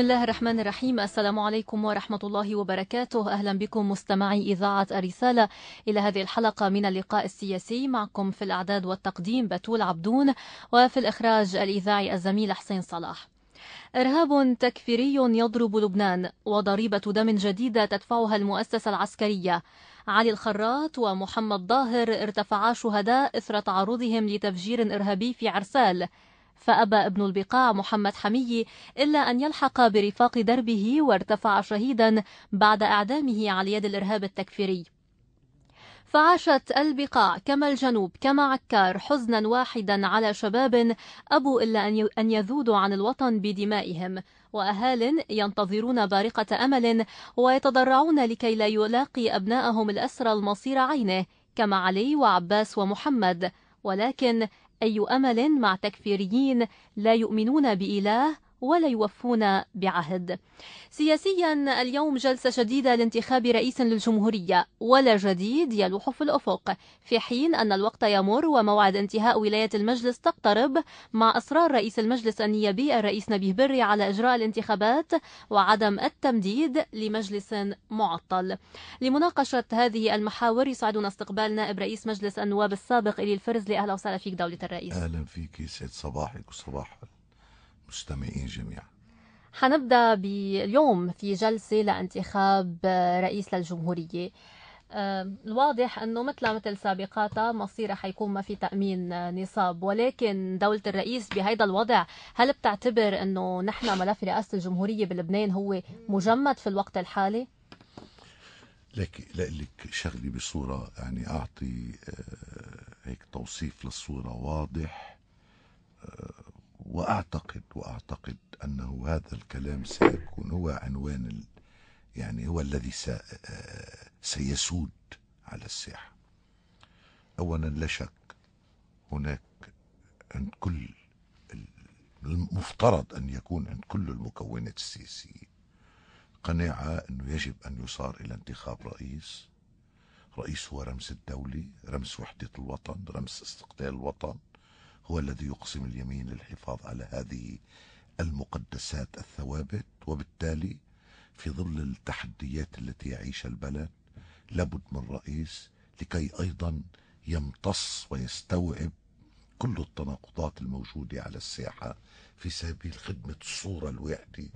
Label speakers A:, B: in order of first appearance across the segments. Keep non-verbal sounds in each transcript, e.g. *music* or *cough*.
A: بسم الله الرحمن الرحيم السلام عليكم ورحمة الله وبركاته أهلا بكم مستمعي إذاعة الرسالة إلى هذه الحلقة من اللقاء السياسي معكم في الأعداد والتقديم بتول عبدون وفي الإخراج الإذاعي الزميل حسين صلاح إرهاب تكفيري يضرب لبنان وضريبة دم جديدة تدفعها المؤسسة العسكرية علي الخراط ومحمد ظاهر ارتفعا شهداء إثر تعرضهم لتفجير إرهابي في عرسال فأبى ابن البقاع محمد حمي إلا أن يلحق برفاق دربه وارتفع شهيدا بعد إعدامه على يد الإرهاب التكفيري فعاشت البقاع كما الجنوب كما عكار حزنا واحدا على شباب أبوا إلا أن يذودوا عن الوطن بدمائهم وأهال ينتظرون بارقة أمل ويتضرعون لكي لا يلاقي أبنائهم الأسرى المصير عينه كما علي وعباس ومحمد ولكن أي أمل مع تكفيريين لا يؤمنون بإله ولا يوفون بعهد سياسيا اليوم جلسة شديدة لانتخاب رئيس للجمهورية ولا جديد يلوح في الأفق في حين أن الوقت يمر وموعد انتهاء ولاية المجلس تقترب مع إصرار رئيس المجلس النيابي الرئيس نبيه بري على إجراء الانتخابات وعدم التمديد لمجلس معطل لمناقشة هذه المحاور يسعدنا استقبال نائب رئيس مجلس النواب السابق إلي الفرز لأهلا وسهلا فيك دولة الرئيس أهلا
B: فيك سيد صباحك وصباح المستمعين جميعا
A: حنبدا باليوم في جلسه لانتخاب رئيس للجمهوريه الواضح انه مثل مثل سابقاتها مصيرها حيكون ما في تامين نصاب ولكن دوله الرئيس بهذا الوضع هل بتعتبر انه نحن ملف رئاسه الجمهوريه بلبنان هو مجمد في الوقت الحالي؟
B: لك لك شغلي بصوره يعني اعطي آه، هيك توصيف للصوره واضح آه، واعتقد واعتقد انه هذا الكلام سيكون هو عنوان ال... يعني هو الذي س... سيسود على الساحه اولا لا شك هناك عند كل المفترض ان يكون عند كل المكونات السياسيه قناعه انه يجب ان يصار الى انتخاب رئيس رئيس هو رمز الدولة رمز وحدة الوطن رمز استقلال الوطن هو الذي يقسم اليمين للحفاظ على هذه المقدسات الثوابت وبالتالي في ظل التحديات التي يعيشها البلد لابد من رئيس لكي أيضا يمتص ويستوعب كل التناقضات الموجودة على الساحة في سبيل خدمة الصورة الوحدة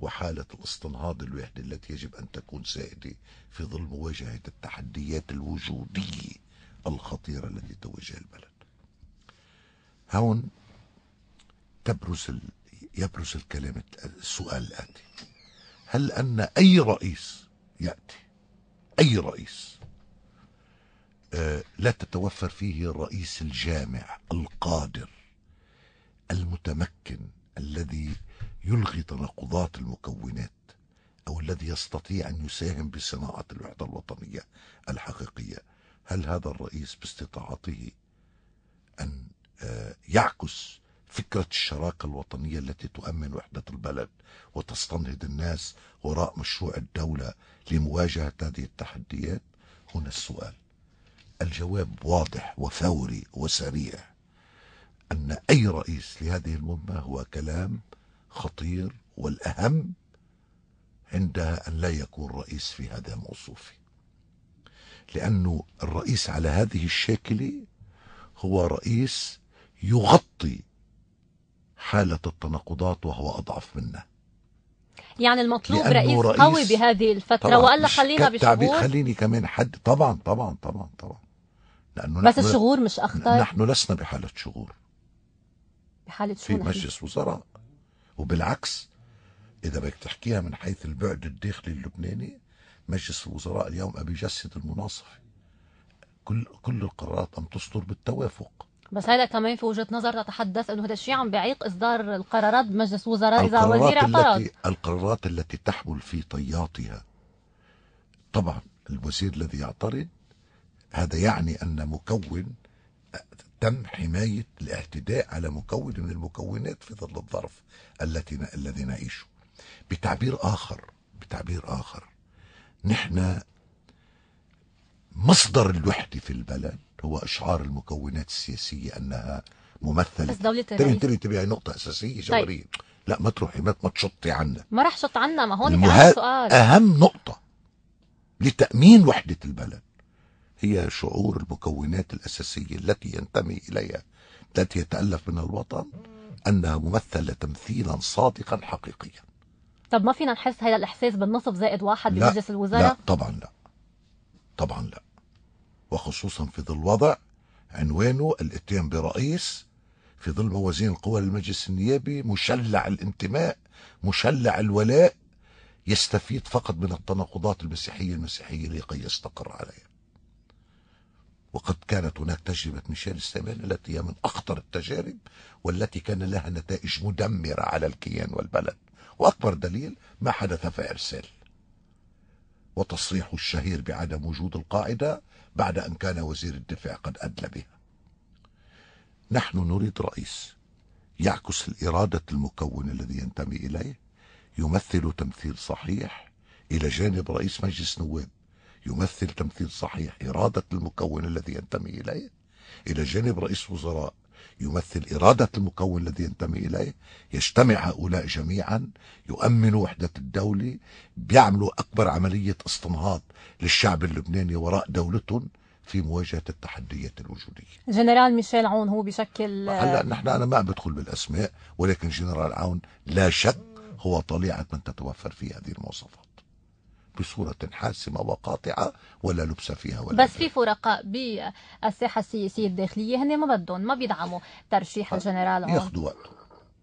B: وحالة الاستنهاض الوحدة التي يجب أن تكون سائدة في ظل مواجهة التحديات الوجودية الخطيرة التي تواجه البلد هون تبرز ال... يبرز الكلام السؤال الآتي هل أن أي رئيس يأتي أي رئيس آه لا تتوفر فيه الرئيس الجامع القادر المتمكن الذي يلغي تناقضات المكونات أو الذي يستطيع أن يساهم بصناعة الوحدة الوطنية الحقيقية هل هذا الرئيس باستطاعته أن يعكس فكرة الشراكة الوطنية التي تؤمن وحدة البلد وتستنهض الناس وراء مشروع الدولة لمواجهة هذه التحديات هنا السؤال الجواب واضح وفوري وسريع أن أي رئيس لهذه المهمة هو كلام خطير والأهم عندها أن لا يكون رئيس في هذا الموصوف لأنه الرئيس على هذه الشاكلة هو رئيس يغطي حالة التناقضات وهو أضعف منه
A: يعني المطلوب رئيس, رئيس قوي بهذه الفترة وقال خلينا بشغور
B: خليني كمان حد طبعا طبعا طبعا طبعا لأنه بس الشغور
A: مش أخطر نحن
B: لسنا بحالة شغور
A: بحالة شغور في مجلس
B: وزراء وبالعكس إذا بدك تحكيها من حيث البعد الداخلي اللبناني مجلس الوزراء اليوم أبي جسد المناصفة كل كل القرارات أم تصدر بالتوافق
A: بس هذا كمان في وجهه نظر تتحدث انه هذا الشيء عم بيعيق اصدار القرارات بمجلس وزراء اذا وزير اعترض
B: القرارات التي تحمل في طياتها طبعا الوزير الذي يعترض هذا يعني ان مكون تم حمايه الاعتداء على مكون من المكونات في ظل الظرف التي الذي نعيشه بتعبير اخر بتعبير اخر نحن مصدر الوحده في البلد هو إشعار المكونات السياسية أنها ممثلة بس دولة تاني تاني تبقى نقطة أساسية جوهرية طيب. لا ما تروحي ما تشطي عنا
A: ما راح شط عنا ما هون المها... السؤال
B: أهم نقطة لتأمين وحدة البلد هي شعور المكونات الأساسية التي ينتمي إليها التي يتألف منها الوطن أنها ممثلة تمثيلا صادقا حقيقيا
A: طب ما فينا نحس هذا الإحساس بالنصف زائد واحد بمجلس الوزراء لا
B: طبعا لا طبعا لا وخصوصا في ظل وضع عنوانه الاتيان برئيس في ظل موازين القوى للمجلس النيابي مشلع الانتماء مشلع الولاء يستفيد فقط من التناقضات المسيحية المسيحية لكي يستقر عليها وقد كانت هناك تجربة ميشيل ستيمان التي هي من أخطر التجارب والتي كان لها نتائج مدمرة على الكيان والبلد وأكبر دليل ما حدث في إرسال وتصريحه الشهير بعدم وجود القاعدة بعد أن كان وزير الدفاع قد أدلى بها نحن نريد رئيس يعكس الإرادة المكون الذي ينتمي إليه يمثل تمثيل صحيح إلى جانب رئيس مجلس نواب يمثل تمثيل صحيح إرادة المكون الذي ينتمي إليه إلى جانب رئيس وزراء يمثل إرادة المكون الذي ينتمي إليه يجتمع هؤلاء جميعا يؤمنوا وحدة الدولة بيعملوا أكبر عملية استنهاض للشعب اللبناني وراء دولتهم في مواجهة التحديات الوجودية
A: جنرال ميشيل عون هو بشكل هلا نحن
B: أنا ما بدخل بالأسماء ولكن جنرال عون لا شك هو طليعة من تتوفر في هذه المواصفات بصورة حاسمة وقاطعة ولا لبس فيها ولا بس
A: في فرقاء بالساحة السياسية الداخلية هن ما بدهم ما بيدعموا ترشيح الجنرال ياخذوا
B: وقتهم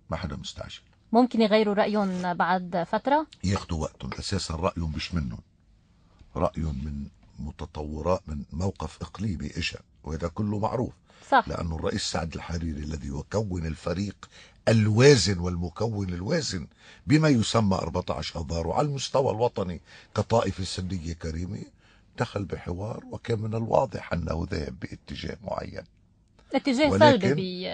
B: ما حدا مستعجل
A: ممكن يغيروا رأيهم بعد فترة؟
B: ياخذوا وقتهم أساسا رأيهم مش منهم رأيهم من متطورات من موقف إقليمي إجا وهذا كله معروف صح لأنه الرئيس سعد الحريري الذي يكون الفريق الوازن والمكون الوازن بما يسمى 14 أذار وعلى المستوى الوطني كطائفة سنية كريمة دخل بحوار وكان من الواضح أنه ذهب باتجاه معين
A: اتجاه سلبي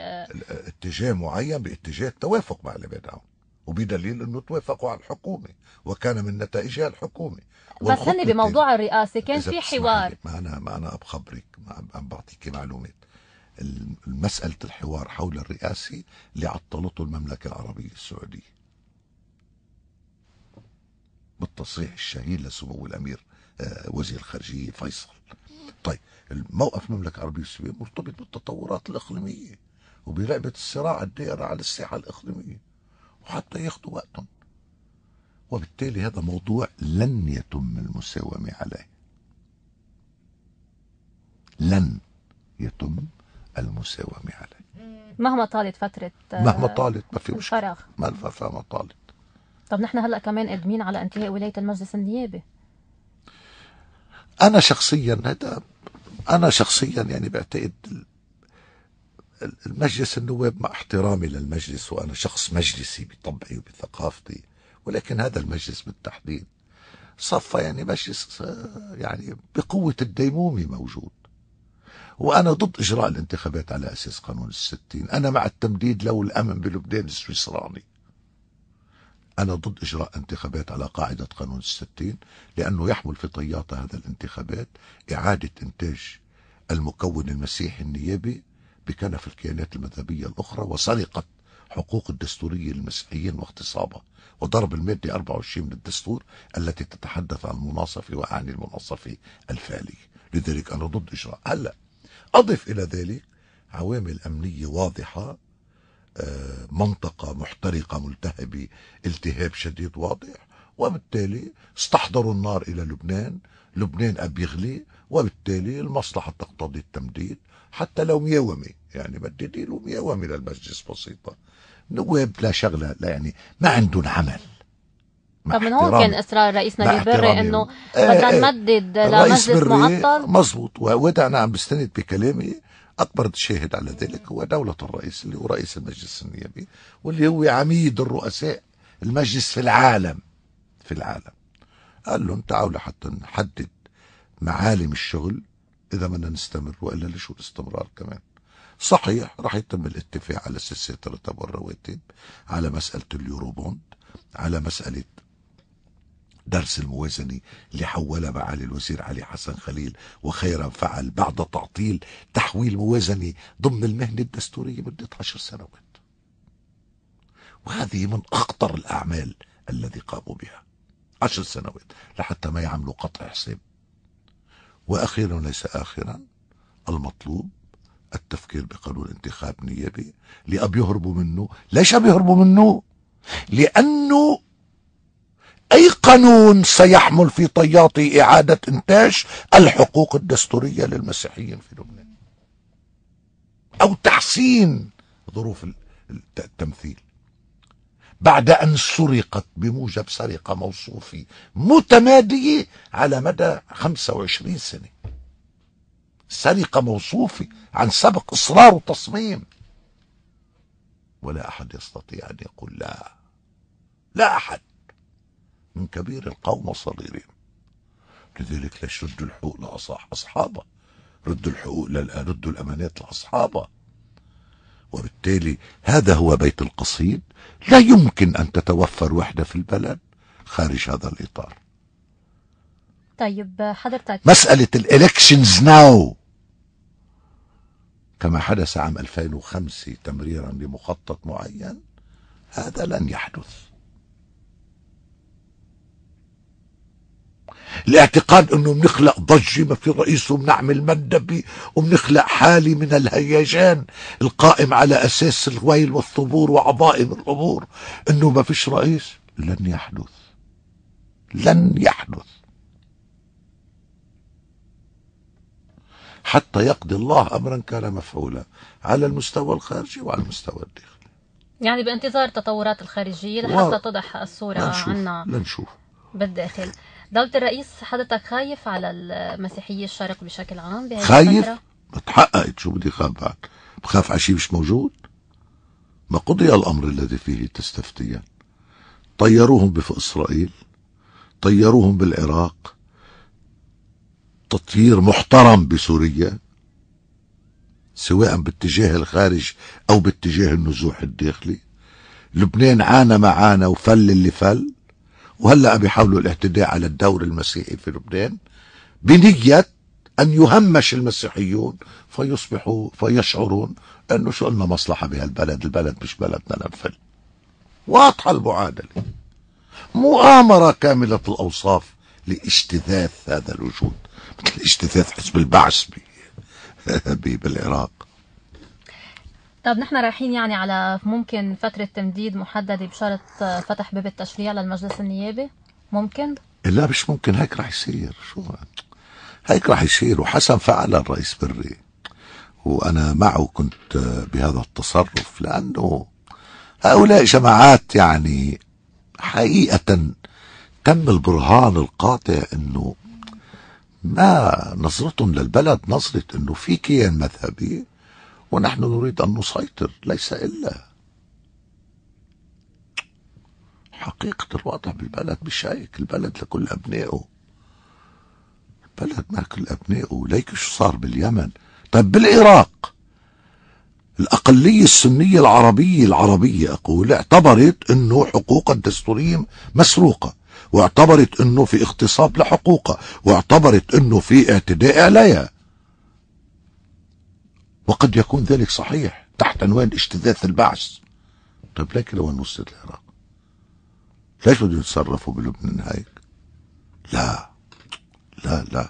B: اتجاه معين باتجاه التوافق مع لبنان وبدليل انه توافقوا على الحكومه وكان من نتائجها الحكومه بس هن بموضوع
A: الرئاسه كان في حوار
B: ما انا ما انا بخبرك ما عم بعطيك معلومات مسألة الحوار حول الرئاسة اللي عطلته المملكة العربية السعودية بالتصريح الشهير لسمو الأمير آه، وزير الخارجية فيصل طيب الموقف المملكة العربية السعودية مرتبط بالتطورات الإقليمية وبلعبة الصراع الدائرة على الساحة الإقليمية وحتى ياخذوا وقتهم وبالتالي هذا موضوع لن يتم المساومة عليه لن يتم المساومة عليه
A: مهما طالت فترة آه، مهما طالت ما في فراغ
B: ما ما طالت
A: طب نحن هلا كمان قادمين على انتهاء ولاية المجلس النيابي
B: أنا شخصيا هذا أنا شخصيا يعني بعتقد المجلس النواب مع احترامي للمجلس وأنا شخص مجلسي بطبعي وبثقافتي ولكن هذا المجلس بالتحديد صفى يعني مجلس آه، يعني بقوة الديمومي موجود وأنا ضد إجراء الانتخابات على أساس قانون الستين أنا مع التمديد لو الأمن بلبنان السويسراني أنا ضد إجراء انتخابات على قاعدة قانون الستين لأنه يحمل في طياطة هذا الانتخابات إعادة إنتاج المكون المسيحي النيابي بكنف الكيانات المذهبية الأخرى وسرقة حقوق الدستورية للمسيحيين واغتصابها وضرب المادة 24 من الدستور التي تتحدث عن المناصفة وأعني المناصفة الفعلية لذلك أنا ضد إجراء هلأ أضف إلى ذلك عوامل أمنية واضحة آه، منطقة محترقة ملتهبة التهاب شديد واضح وبالتالي استحضروا النار إلى لبنان لبنان أبيغلي وبالتالي المصلحة تقتضي التمديد حتى لو مياومة يعني مددي له مياومة للمجلس بسيطة نواب لا شغلة لا يعني ما عندهم عمل
A: طب من هون كان اصرار رئيسنا بالبري انه بدنا إيه، إيه. نمدد لمجلس معطل
B: مزبوط وهذا انا عم بستند بكلامي اكبر شاهد على ذلك هو دوله الرئيس اللي هو رئيس المجلس النيابي واللي هو عميد الرؤساء المجلس في العالم في العالم قال لهم تعالوا لحتى نحدد معالم الشغل اذا بدنا نستمر والا لشو الاستمرار كمان صحيح راح يتم الاتفاق على سلسله الرتب والرواتب على مساله اليورو بوند على مساله درس الموازنة اللي حولها معالي الوزير علي حسن خليل وخيرا فعل بعد تعطيل تحويل موازنة ضمن المهنة الدستورية مدة عشر سنوات وهذه من أخطر الأعمال الذي قاموا بها عشر سنوات لحتى ما يعملوا قطع حساب وأخيرا ليس آخرا المطلوب التفكير بقانون انتخاب نيابي لأب يهربوا منه ليش بيهربوا منه لأنه أي قانون سيحمل في طياطي إعادة إنتاج الحقوق الدستورية للمسيحيين في لبنان أو تحسين ظروف التمثيل بعد أن سرقت بموجب سرقة موصوفة متمادية على مدى 25 سنة سرقة موصوفة عن سبق إصرار وتصميم ولا أحد يستطيع أن يقول لا لا أحد من كبير القوم الصغيرين لذلك ليش ردوا الحقوق لأصح أصحابه ردوا الحقوق ردوا الأمانات لأصحابه وبالتالي هذا هو بيت القصيد لا يمكن أن تتوفر وحدة في البلد خارج هذا الإطار
A: طيب حضرتك مسألة
B: الإلكشنز ناو كما حدث عام 2005 تمريرا لمخطط معين هذا لن يحدث لاعتقاد انه بنخلق ضجه ما في رئيس وبنعمل مندبي وبنخلق حاله من الهيجان القائم على اساس الويل والثبور وعظائم الامور انه ما فيش رئيس لن يحدث لن يحدث حتى يقضي الله امرا كان مفعولا على المستوى الخارجي وعلى المستوى الداخلي
A: يعني بانتظار التطورات الخارجيه لحتى و... تضح الصوره عنا لنشوف بالداخل دولة الرئيس حضرتك خايف على المسيحية الشرق بشكل عام بهذه خايف؟
B: تحققت شو بدي خاف بعد؟ بخاف على شيء مش موجود؟ ما قضي الأمر الذي فيه تستفتيان طيروهم في إسرائيل طيروهم بالعراق تطيير محترم بسوريا سواء باتجاه الخارج أو باتجاه النزوح الداخلي لبنان عانى ما عانى وفل اللي فل وهلأ بيحاولوا الاعتداء على الدور المسيحي في لبنان بنية أن يهمش المسيحيون فيصبحوا فيشعرون أنه شو لنا مصلحة بهالبلد البلد مش بلدنا لنفل واضحة المعادلة مؤامرة كاملة الأوصاف لاجتثاث هذا الوجود مثل اجتثاث حزب البعث *laughs* بالعراق
A: طب نحن رايحين يعني على ممكن فترة تمديد محددة بشرط فتح باب التشريع للمجلس النيابي ممكن؟
B: لا مش ممكن هيك رح يصير شو هيك رح يصير وحسن فعل الرئيس بري وأنا معه كنت بهذا التصرف لأنه هؤلاء جماعات يعني حقيقة تم البرهان القاطع أنه ما نظرتهم للبلد نظرة أنه في كيان مذهبي ونحن نريد أن نسيطر ليس إلا حقيقة الوضع بالبلد بشايك البلد لكل أبنائه البلد لكل أبنائه ليك شو صار باليمن طيب بالعراق الأقلية السنية العربية العربية أقول اعتبرت أنه حقوق الدستورية مسروقة واعتبرت أنه في اغتصاب لحقوقها واعتبرت أنه في اعتداء عليها وقد يكون ذلك صحيح تحت عنوان اجتذاث البعث طيب لكن لو نوصلت العراق ليش بدهم يتصرفوا بلبنان هيك لا
A: لا لا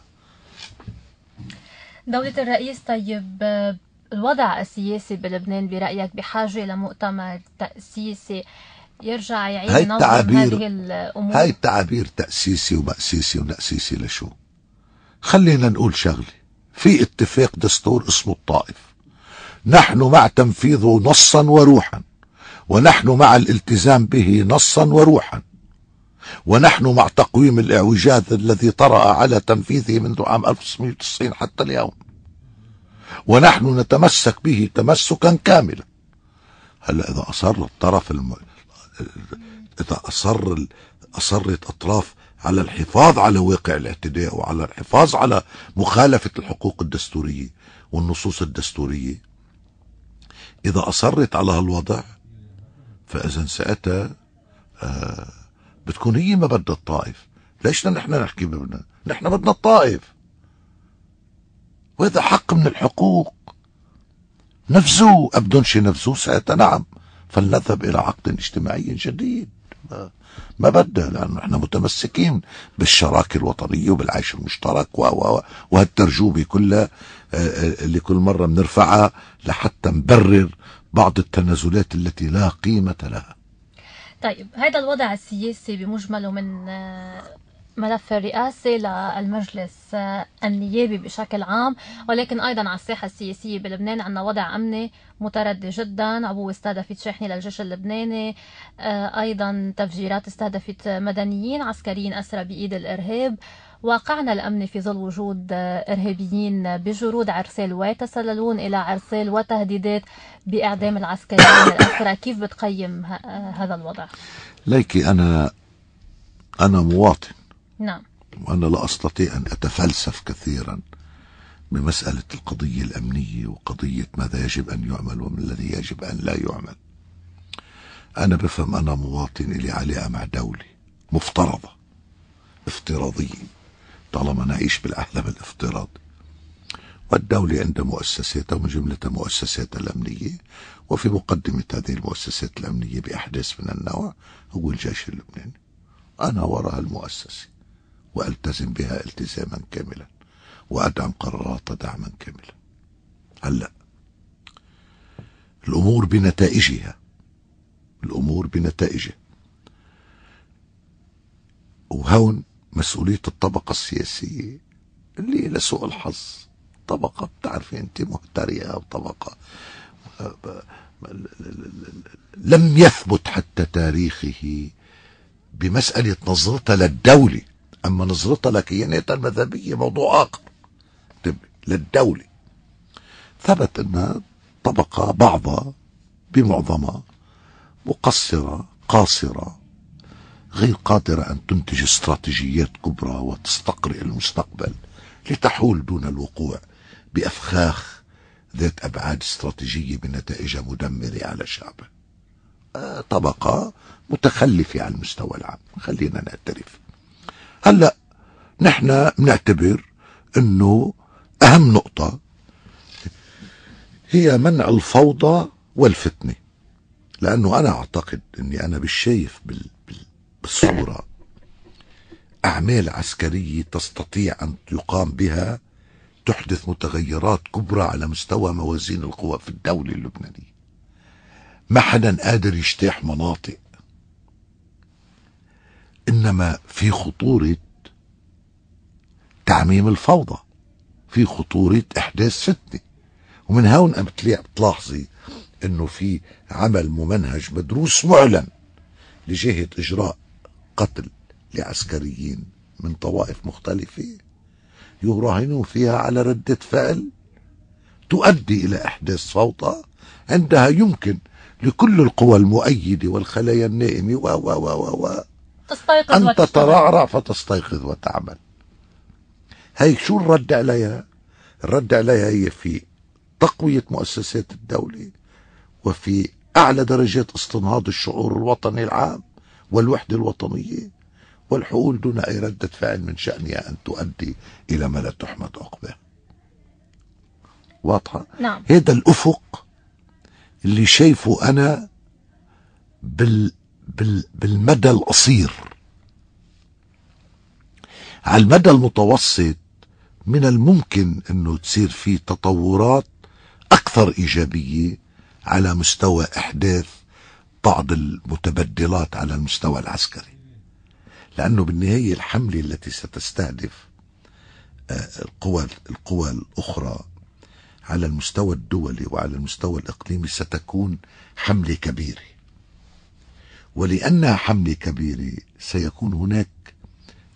A: دولة الرئيس طيب الوضع السياسي بلبنان برأيك بحاجة لمؤتمر تأسيسي يرجع يعيد هاي التعبير هذه الأمور هاي
B: التعابير تأسيسي ومأسيسي ونأسيسي لشو خلينا نقول شغله في اتفاق دستور اسمه الطائف نحن مع تنفيذه نصا وروحا ونحن مع الالتزام به نصا وروحا ونحن مع تقويم الاعوجاج الذي طرأ على تنفيذه منذ عام 1990 حتى اليوم ونحن نتمسك به تمسكا كاملا هلا اذا اصر الطرف الم... اذا اصر اصرت اطراف على الحفاظ على واقع الاعتداء وعلى الحفاظ على مخالفة الحقوق الدستورية والنصوص الدستورية إذا أصرت على هالوضع فإذا ساعتها آه بتكون هي ما بدها الطائف ليش نحن نحكي بابنا نحن بدنا الطائف وهذا حق من الحقوق نفذوه أبدون شي نفذوه ساعتها نعم فلنذهب إلى عقد اجتماعي جديد ما بدها لانه احنا متمسكين بالشراكه الوطنيه وبالعيش المشترك و وهالترجوبه كلها آه، آه، اللي كل مره بنرفعها لحتى نبرر بعض التنازلات التي لا قيمه لها.
A: طيب هذا الوضع السياسي بمجمله من آه، ملف الرئاسة للمجلس النيابي بشكل عام ولكن أيضا على الساحة السياسية بلبنان عندنا وضع أمني متردي جدا عبوة استهدفت شاحنة للجيش اللبناني آه، أيضا تفجيرات استهدفت مدنيين عسكريين أسرى بإيد الإرهاب واقعنا الأمني في ظل وجود آه، إرهابيين بجرود عرسال ويتسللون إلى عرسال وتهديدات بإعدام العسكريين الأسرى كيف بتقيم آه، هذا الوضع؟
B: ليكي أنا أنا مواطن نعم وأنا لا أستطيع أن أتفلسف كثيرا بمسألة القضية الأمنية وقضية ماذا يجب أن يعمل وما الذي يجب أن لا يعمل أنا بفهم أنا مواطن إلي علاقة مع دولة مفترضة افتراضية طالما نعيش بالعالم الافتراضي والدولة عند مؤسساتها ومن جملتها مؤسساتها الأمنية وفي مقدمة هذه المؤسسات الأمنية بأحداث من النوع هو الجيش اللبناني أنا وراء المؤسسة وألتزم بها التزاما كاملا وأدعم قراراتها دعما كاملا هلأ الأمور بنتائجها الأمور بنتائجها وهون مسؤولية الطبقة السياسية اللي لسوء الحظ طبقة بتعرفي أنت مهترئة وطبقة لم يثبت حتى تاريخه بمسألة نظرتها للدولة أما نظرتها لكياناتها المذهبية طيب موضوع آخر طيب، للدولة ثبت أنها طبقة بعضها بمعظمها مقصرة قاصرة غير قادرة أن تنتج استراتيجيات كبرى وتستقرئ المستقبل لتحول دون الوقوع بأفخاخ ذات أبعاد استراتيجية بنتائجها مدمرة على شعبه آه، طبقة متخلفة على المستوى العام خلينا نعترف هلا نحن بنعتبر انه اهم نقطه هي منع الفوضى والفتنه لانه انا اعتقد اني انا مش شايف بالصوره اعمال عسكريه تستطيع ان يقام بها تحدث متغيرات كبرى على مستوى موازين القوى في الدوله اللبنانيه ما حدا قادر يجتاح مناطق إنما في خطورة تعميم الفوضى في خطورة إحداث فتنة ومن هون بتلاحظي إنه في عمل ممنهج مدروس معلن لجهة إجراء قتل لعسكريين من طوائف مختلفة يراهنون فيها على ردة فعل تؤدي إلى إحداث فوضى عندها يمكن لكل القوى المؤيدة والخلايا النائمة و و و و, و
A: تستيقظ أن تترعرع
B: فتستيقظ وتعمل هي شو الرد عليها الرد عليها هي في تقوية مؤسسات الدولة وفي أعلى درجات استنهاض الشعور الوطني العام والوحدة الوطنية والحقول دون أي ردة فعل من شأنها أن تؤدي إلى ما لا تحمد عقباه واضحة؟ نعم. هذا الأفق اللي شايفه أنا بال بالمدى القصير على المدى المتوسط من الممكن انه تصير في تطورات اكثر ايجابيه على مستوى احداث بعض المتبدلات على المستوى العسكري لانه بالنهايه الحمله التي ستستهدف آه، القوى القوى الاخرى على المستوى الدولي وعلى المستوى الاقليمي ستكون حمله كبيره ولأنها حملي كبير سيكون هناك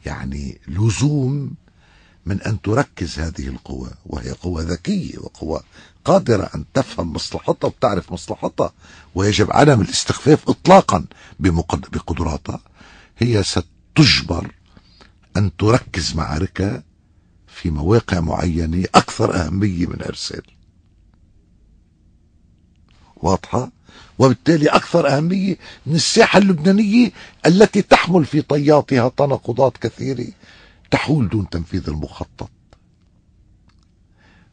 B: يعني لزوم من أن تركز هذه القوى وهي قوة ذكية وقوة قادرة أن تفهم مصلحتها وتعرف مصلحتها ويجب عدم الاستخفاف إطلاقا بقدراتها هي ستجبر أن تركز معاركها في مواقع معينة أكثر أهمية من إرسال واضحة؟ وبالتالي أكثر أهمية من الساحة اللبنانية التي تحمل في طياتها تناقضات كثيرة تحول دون تنفيذ المخطط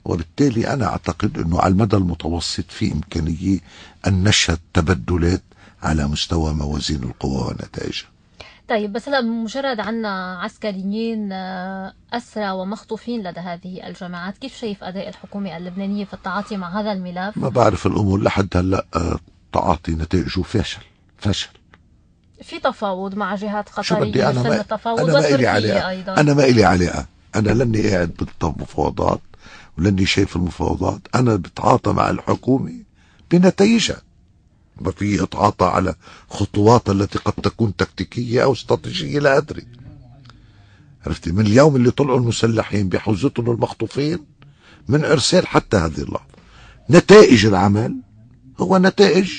B: وبالتالي أنا أعتقد أنه على المدى المتوسط في إمكانية أن نشهد تبدلات على مستوى موازين القوى ونتائجها
A: طيب بس هلا مجرد عنا عسكريين آه، أسرى ومخطوفين لدى هذه الجماعات كيف شايف أداء الحكومة اللبنانية في التعاطي مع هذا الملف؟ ما بعرف
B: الأمور لحد هلا آه، تعاطي نتائجه فشل فشل
A: في تفاوض مع جهات قطرية شو بدي أنا ما, أنا ما إلي علاقة أنا ما
B: إلي علاقة أنا لاني قاعد بالمفاوضات ولاني شايف المفاوضات أنا بتعاطى مع الحكومة بنتائجها ما في اتعاطى على خطوات التي قد تكون تكتيكية أو استراتيجية لا أدري عرفتي من اليوم اللي طلعوا المسلحين بحوزتهم المخطوفين من إرسال حتى هذه اللحظة نتائج العمل هو نتائج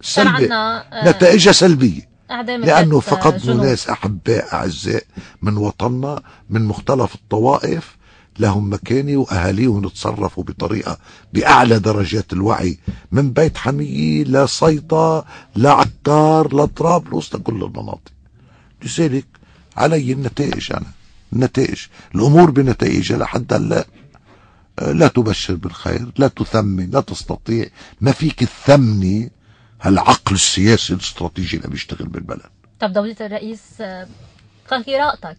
B: سلبية
A: آه، نتائجها سلبية لأنه آه، فقدنا ناس
B: أحباء أعزاء من وطننا من مختلف الطوائف لهم مكانة وأهاليهم تصرفوا بطريقة بأعلى درجات الوعي من بيت حمية لصيدا لعكار لطرابلس لكل المناطق لذلك علي النتائج أنا النتائج الأمور بنتائجها لحد هلا لا تبشر بالخير لا تثمن لا تستطيع ما فيك تثمني هالعقل السياسي الاستراتيجي اللي بيشتغل بالبلد
A: طب دولة الرئيس قراءتك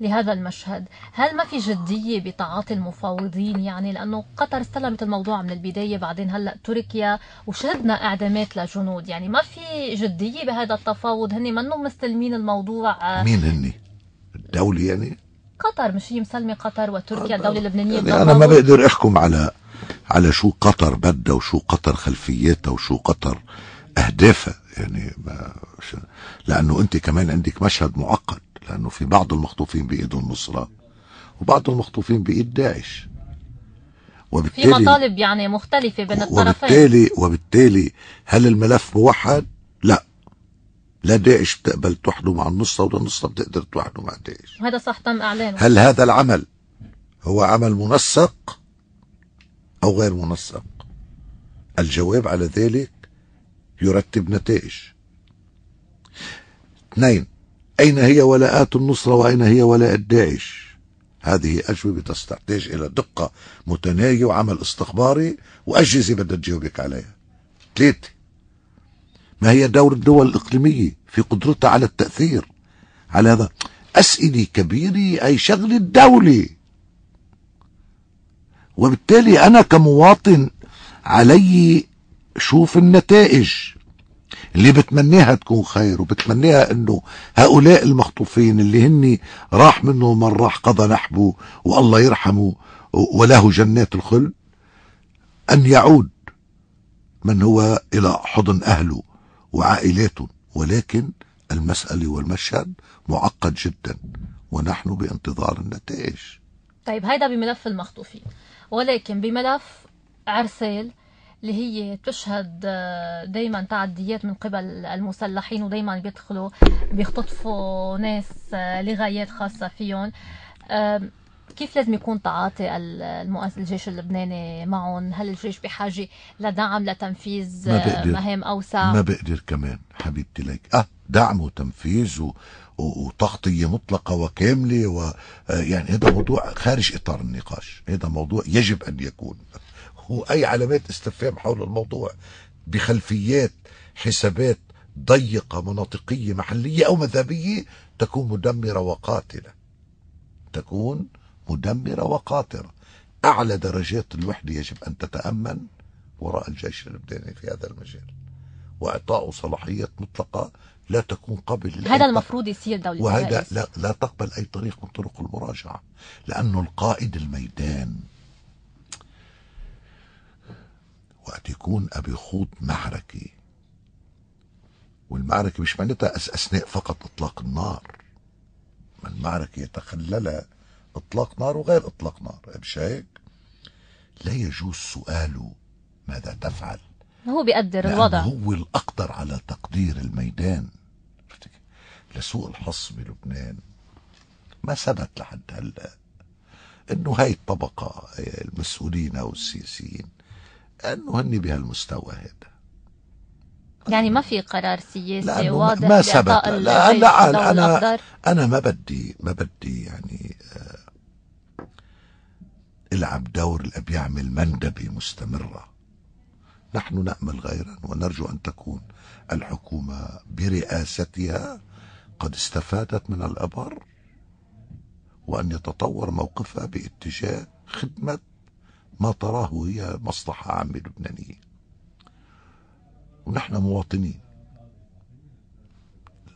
A: لهذا المشهد هل ما في جدية بتعاطي المفاوضين يعني لأنه قطر استلمت الموضوع من البداية بعدين هلأ تركيا وشهدنا إعدامات لجنود يعني ما في جدية بهذا التفاوض هني منهم مستلمين الموضوع مين هني
B: الدولة يعني
A: قطر مش هي مسلمه قطر وتركيا الدوله اللبنانيه يعني انا ما
B: بقدر احكم على على شو قطر بدها وشو قطر خلفياتها وشو قطر اهدافها يعني ما لانه انت كمان عندك مشهد معقد لانه في بعض المخطوفين بإيد النصرة وبعض المخطوفين بايد داعش وبالتالي في
A: مطالب يعني مختلفه بين الطرفين
B: وبالتالي وبالتالي هل الملف موحد؟ لا لا داعش بتقبل توحده مع النصرة ولا النصرة بتقدر توحده مع داعش
A: وهذا صح تم إعلانه
B: هل هذا العمل هو عمل منسق أو غير منسق الجواب على ذلك يرتب نتائج اثنين أين هي ولاءات النصرة وأين هي ولاء الداعش هذه أجوبة تستحتاج إلى دقة متناهية وعمل استخباري وأجهزة بدها تجاوبك عليها ثلاثة ما هي دور الدول الإقليمية في قدرتها على التأثير على هذا أسئلة كبيرة أي شغل الدولة وبالتالي أنا كمواطن علي شوف النتائج اللي بتمنيها تكون خير وبتمنيها انه هؤلاء المخطوفين اللي هن راح منه من راح قضى نحبه والله يرحمه وله جنات الخلد ان يعود من هو الى حضن اهله وعائلات ولكن المسألة والمشهد معقد جدا ونحن بانتظار النتائج
A: طيب هيدا بملف المخطوفين ولكن بملف عرسال اللي هي تشهد آه، دايما تعديات من قبل المسلحين ودايما بيدخلوا بيختطفوا ناس آه، لغايات خاصة فيهم كيف لازم يكون تعاطي الجيش اللبناني معهم هل الجيش بحاجة لدعم لتنفيذ ما بقدر آه، مهام أوسع ما بقدر
B: كمان حبيبتي ليك أه دعم وتنفيذ و... وتغطية مطلقة وكاملة و... آه، يعني هذا موضوع خارج إطار النقاش هذا موضوع يجب أن يكون وأي علامات استفهام حول الموضوع بخلفيات حسابات ضيقة مناطقية محلية أو مذهبية تكون مدمرة وقاتلة تكون مدمرة وقاطرة أعلى درجات الوحدة يجب أن تتأمن وراء الجيش اللبناني في هذا المجال وإعطاء صلاحيات مطلقة لا تكون قبل هذا المفروض يصير دولة وهذا لا, لا تقبل أي طريق من طرق المراجعة لأنه القائد الميدان وقت يكون أبي خوض معركة والمعركة مش معناتها أثناء فقط إطلاق النار المعركة يتخللها إطلاق نار وغير إطلاق نار مش هيك لا يجوز سؤاله ماذا تفعل
A: هو بيقدر الوضع
B: هو الأقدر على تقدير الميدان لسوء الحظ بلبنان ما ثبت لحد هلا انه هاي الطبقه آه، المسؤولين او السياسيين انه هن بهالمستوى هذا
A: يعني ما في قرار سياسي واضح ما ثبت لا لا, لا, لا, لا انا
B: انا ما بدي ما بدي يعني آه العب دور اللي بيعمل مندبة مستمرة نحن نأمل غيرا ونرجو أن تكون الحكومة برئاستها قد استفادت من الأبر وأن يتطور موقفها باتجاه خدمة ما تراه هي مصلحة عامة لبنانية ونحن مواطنين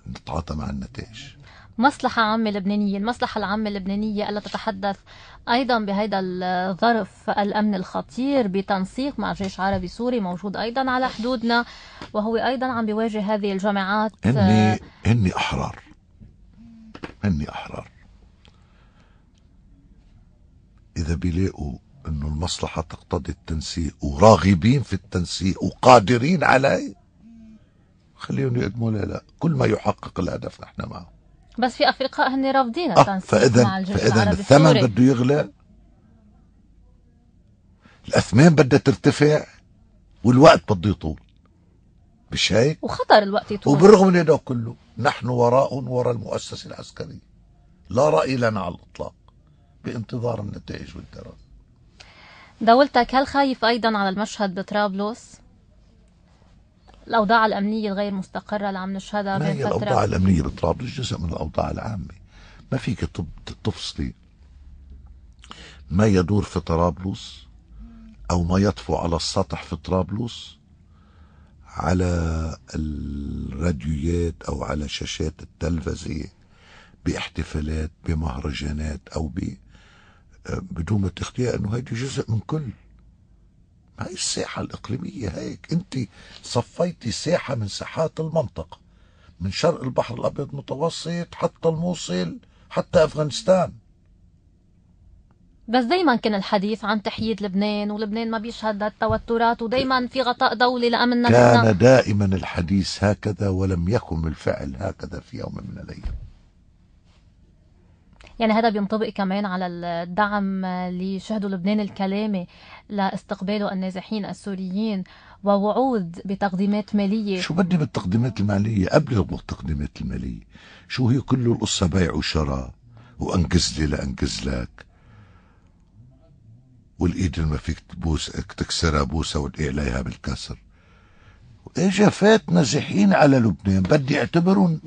B: نتعاطى مع النتائج
A: مصلحة عامة لبنانية المصلحة العامة اللبنانية ألا تتحدث أيضا بهذا الظرف الأمن الخطير بتنسيق مع جيش عربي سوري موجود أيضا على حدودنا وهو أيضا عم بيواجه هذه الجماعات إني,
B: إني أحرار إني أحرار إذا بيلاقوا أنه المصلحة تقتضي التنسيق وراغبين في التنسيق وقادرين عليه خليهم يقدموا لا كل ما يحقق الهدف نحن معه
A: بس في افرقاء هن رافضين آه فاذا فاذا الثمن بده
B: يغلى الاثمان بدها ترتفع والوقت بده يطول مش هيك؟
A: وخطر الوقت يطول وبالرغم
B: من هذا كله نحن وراء وراء المؤسسه العسكريه لا راي لنا على الاطلاق بانتظار النتائج والدراسه
A: دولتك هل خايف ايضا على المشهد بطرابلس؟ الأوضاع الأمنية الغير مستقرة اللي عم نشهدها ما هي الأوضاع
B: الأمنية بالطرابلس جزء من الأوضاع العامة ما فيك تفصلي ما يدور في طرابلس أو ما يطفو على السطح في طرابلس على الراديويات أو على شاشات التلفزة باحتفالات بمهرجانات أو ب بدون ما تخطيها أنه هيدي جزء من كل هاي هي الساحة الإقليمية هيك أنت صفيتي ساحة من ساحات المنطقة من شرق البحر الأبيض المتوسط حتى الموصل حتى أفغانستان
A: بس دايما كان الحديث عن تحييد لبنان ولبنان ما بيشهد التوترات ودايما في غطاء دولي لأمننا كان
B: دائما الحديث هكذا ولم يكن الفعل هكذا في يوم من الأيام
A: يعني هذا بينطبق كمان على الدعم اللي شهده لبنان الكلامي لاستقبال النازحين السوريين ووعود بتقديمات مالية شو
B: بدي بالتقديمات المالية قبل التقديمات المالية شو هي كله القصة بيع وشراء وأنجز لي لأنجز لك والإيد اللي ما فيك تبوس تكسرها بوسة وتقي عليها بالكسر إجا فات نازحين على لبنان بدي اعتبرهم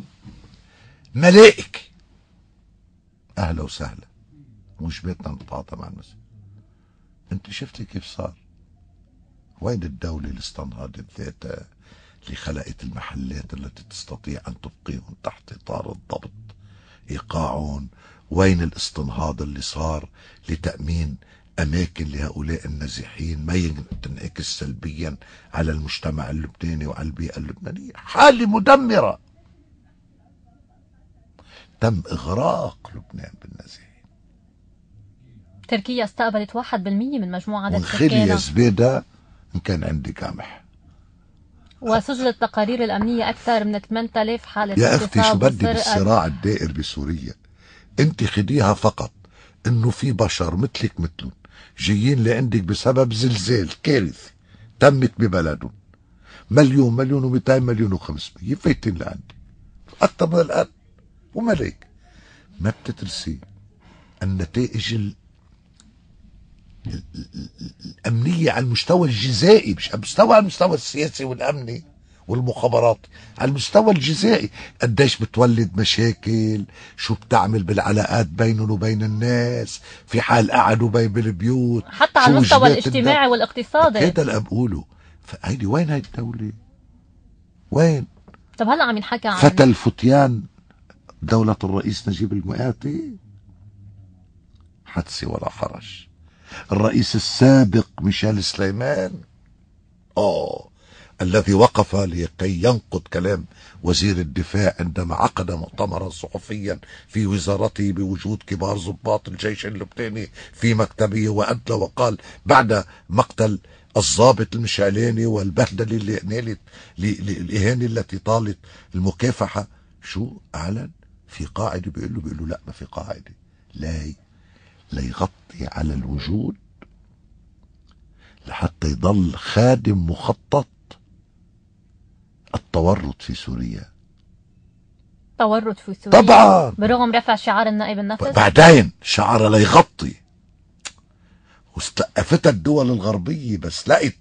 B: ملائكة أهلا وسهلا مش بيتنا نتعاطى مع المسيح انت شفتي كيف صار وين الدولة اللي استنهضت ذاتها اللي خلقت المحلات التي تستطيع أن تبقيهم تحت إطار الضبط إيقاعهم وين الاستنهاض اللي صار لتأمين أماكن لهؤلاء النازحين ما تنعكس سلبيا على المجتمع اللبناني وعلى البيئة اللبنانية حالة مدمرة تم إغراق لبنان بالنازحين
A: تركيا استقبلت 1% من مجموع عدد يا
B: زبيدة إن كان عندي كامح
A: وسجلت تقارير الأمنية أكثر من 8000 حالة يا أختي شو بدي بالصراع
B: الدائر بسوريا أنت خديها فقط إنه في بشر مثلك مثلهم جايين لعندك بسبب زلزال كارثي تمت ببلدهم مليون مليون و200 مليون و500 فايتين لعندي أكثر من الأرض وملك ما بتترسي النتائج الامنيه على المستوى الجزائي مش على المستوى على المستوى السياسي والامني والمخابرات على المستوى الجزائي قديش بتولد مشاكل شو بتعمل بالعلاقات بينهم وبين الناس في حال قعدوا بين بالبيوت حتى على المستوى الاجتماعي
A: والاقتصادي هذا اللي
B: بقوله فهيدي وين هاي الدوله وين
A: طب هلا عم ينحكى عن فتى
B: الفتيان دولة الرئيس نجيب المئاتي حدسي ولا حرج الرئيس السابق ميشيل سليمان آه الذي وقف لكي ينقد كلام وزير الدفاع عندما عقد مؤتمرا صحفيا في وزارته بوجود كبار ضباط الجيش اللبناني في مكتبه وأدلى وقال بعد مقتل الضابط المشعلاني والبهدلة اللي نالت الإهانة التي طالت المكافحة شو أعلن في قاعدة بيقول له بيقول له لا ما في قاعدة لا ليغطي على الوجود لحتى يضل خادم مخطط التورط في سوريا
A: تورط في سوريا طبعا برغم رفع شعار النائب النفس
B: بعدين شعار ليغطي واستقفتها الدول الغربية بس لقت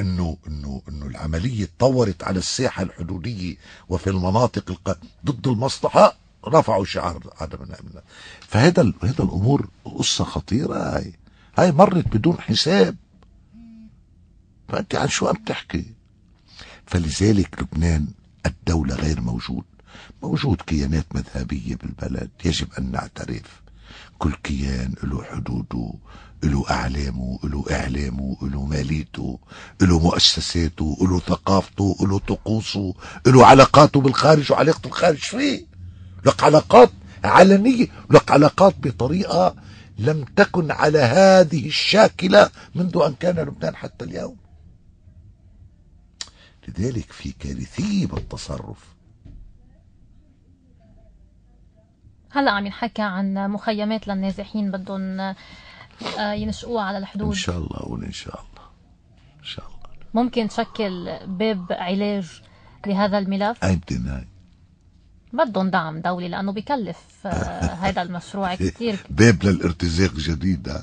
B: انه انه انه العملية تطورت على الساحة الحدودية وفي المناطق الق... ضد المصلحة رفعوا شعار عدم الامن فهذا هذا الامور قصه خطيره هاي هاي مرت بدون حساب فانت عن شو عم تحكي فلذلك لبنان الدولة غير موجود موجود كيانات مذهبية بالبلد يجب أن نعترف كل كيان له حدوده له أعلامه له إعلامه له ماليته له مؤسساته له ثقافته له طقوسه له علاقاته بالخارج وعلاقة الخارج فيه لك علاقات علنية لك علاقات بطريقة لم تكن على هذه الشاكلة منذ أن كان لبنان حتى اليوم لذلك في كارثية بالتصرف
A: هلا عم ينحكى عن مخيمات للنازحين بدهم آه، ينشقوها على الحدود ان
B: شاء الله قول ان شاء الله ان شاء الله
A: ممكن تشكل باب علاج لهذا الملف اي بدي بدهم دعم دولي لانه بكلف آه، هذا المشروع *laughs* كثير
B: باب للارتزاق جديد *laughs*